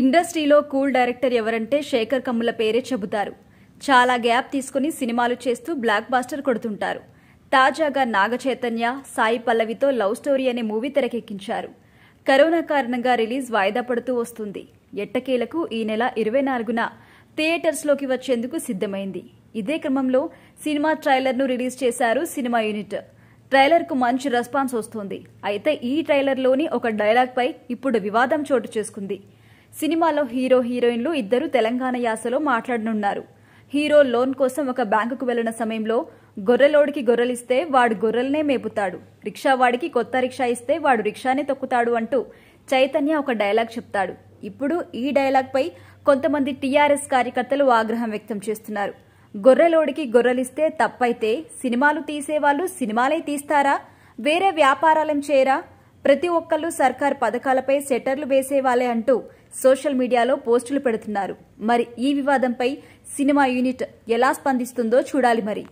ఇండస్ట్రీలో cool director ఎవరంటే శేఖర్ కమ్ముల పేరే చెబుతారు చాలా గ్యాప్ తీసుకుని సినిమాలు చేస్తూ బ్లాక్ బాస్టర్ కొడుతుంటారు తాజాగా నాగచైతన్య సాయి పల్లవితో లవ్ స్టోరీ అనే మూవీ తెరకెక్కించారు కరోనా కారణంగా రిలీజ్ వాయిదా పడుతూ వస్తుంది ఎట్టకేలకు ఈ నెల ఇరవై నాలుగున థియేటర్స్లోకి వచ్చేందుకు సిద్ధమైంది ఇదే క్రమంలో సినిమా ట్రైలర్ను రిలీజ్ చేశారు సినిమా యూనిట్ ట్రైలర్కు మంచి రెస్పాన్స్ వస్తుంది అయితే ఈ ట్రైలర్లోని ఒక డైలాగ్పై ఇప్పుడు వివాదం చోటు చేసుకుంది సినిమాలో హీరో హీరోయిన్లు ఇద్దరు తెలంగాణ యాసలో మాట్లాడనున్నారు హీరో లోన్ కోసం ఒక బ్యాంకుకు వెళ్లిన సమయంలో గొర్రెలోడికి గొర్రెలిస్తే వాడు గొర్రెల్నే మేపుతాడు రిక్షావాడికి కొత్త రిక్షా ఇస్తే వాడు రిక్షానే తొక్కుతాడు అంటూ చైతన్య ఒక డైలాగ్ చెప్తాడు ఇప్పుడు ఈ డైలాగ్పై కొంతమంది టీఆర్ఎస్ కార్యకర్తలు ఆగ్రహం వ్యక్తం చేస్తున్నారు గొర్రెలోడికి గొర్రెలిస్తే తప్పైతే సినిమాలు తీసేవాళ్ళు సినిమాలే తీస్తారా వేరే వ్యాపారాలం చేయరా ప్రతి ఒక్కళ్ళు సర్కార్ పథకాలపై సెటర్లు వేసేవాలే అంటూ సోషల్ మీడియాలో పోస్టులు పెడుతున్నారు మరి ఈ వివాదంపై సినిమా యూనిట్ ఎలా స్పందిస్తుందో చూడాలి మరి